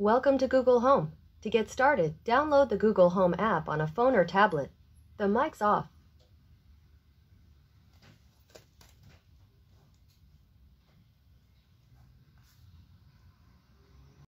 Welcome to Google Home. To get started, download the Google Home app on a phone or tablet. The mic's off.